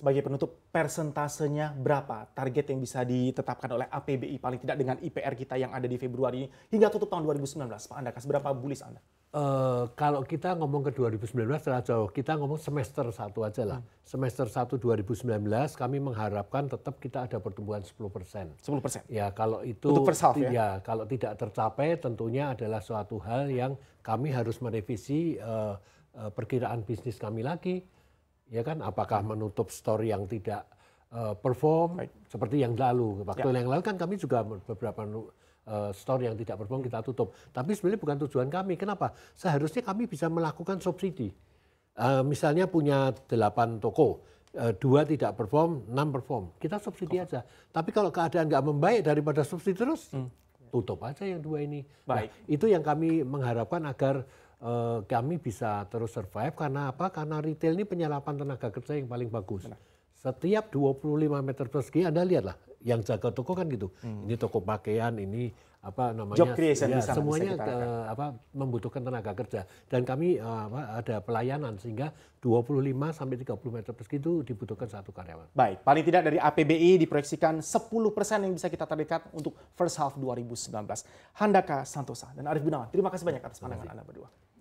sebagai penutup persentasenya berapa target yang bisa ditetapkan oleh APBI paling tidak dengan IPR kita yang ada di Februari ini hingga tutup tahun 2019 Pak Andakas berapa bullish Anda? Uh, kalau kita ngomong ke 2019 telah jauh kita ngomong semester satu aja lah hmm. semester 1 2019 kami mengharapkan tetap kita ada pertumbuhan 10 persen 10 persen ya kalau itu Untuk first half, ya? ya kalau tidak tercapai tentunya adalah suatu hal yang kami harus merevisi uh, uh, perkiraan bisnis kami lagi ya kan apakah menutup store yang tidak uh, perform right. seperti yang lalu waktu yeah. yang lalu kan kami juga beberapa uh, store yang tidak perform kita tutup tapi sebenarnya bukan tujuan kami kenapa seharusnya kami bisa melakukan subsidi uh, misalnya punya delapan toko dua tidak perform, enam perform, kita subsidi aja. Tapi kalau keadaan nggak membaik daripada subsidi terus, hmm. tutup aja yang dua ini. Nah, Baik. Nah, itu yang kami mengharapkan agar Eh, kami bisa terus survive karena apa? Karena retail ini penyerapan tenaga kerja yang paling bagus. Benar setiap 25 meter persegi Anda lihatlah yang jaga toko kan gitu. Hmm. Ini toko pakaian, ini apa namanya? Job creation ya, semuanya bisa eh, apa membutuhkan tenaga kerja dan kami uh, apa, ada pelayanan sehingga 25 sampai 30 meter persegi itu dibutuhkan satu karyawan. Baik, paling tidak dari APBI diproyeksikan 10% yang bisa kita targetkan untuk first half 2019. Handaka Santosa dan Arif Gunawan, terima kasih banyak atas pandangan Anda berdua.